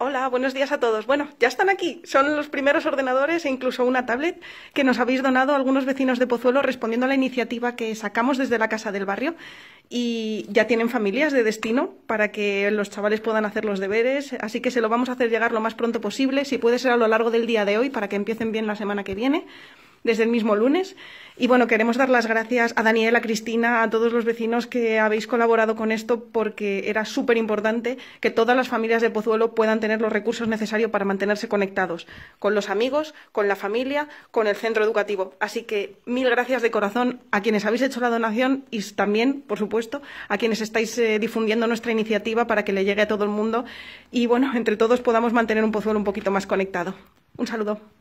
Hola, buenos días a todos. Bueno, ya están aquí. Son los primeros ordenadores e incluso una tablet que nos habéis donado algunos vecinos de Pozuelo respondiendo a la iniciativa que sacamos desde la Casa del Barrio. Y ya tienen familias de destino para que los chavales puedan hacer los deberes. Así que se lo vamos a hacer llegar lo más pronto posible. Si puede ser a lo largo del día de hoy para que empiecen bien la semana que viene desde el mismo lunes. Y bueno, queremos dar las gracias a Daniel, a Cristina, a todos los vecinos que habéis colaborado con esto porque era súper importante que todas las familias de Pozuelo puedan tener los recursos necesarios para mantenerse conectados con los amigos, con la familia, con el centro educativo. Así que mil gracias de corazón a quienes habéis hecho la donación y también, por supuesto, a quienes estáis eh, difundiendo nuestra iniciativa para que le llegue a todo el mundo y bueno, entre todos podamos mantener un Pozuelo un poquito más conectado. Un saludo.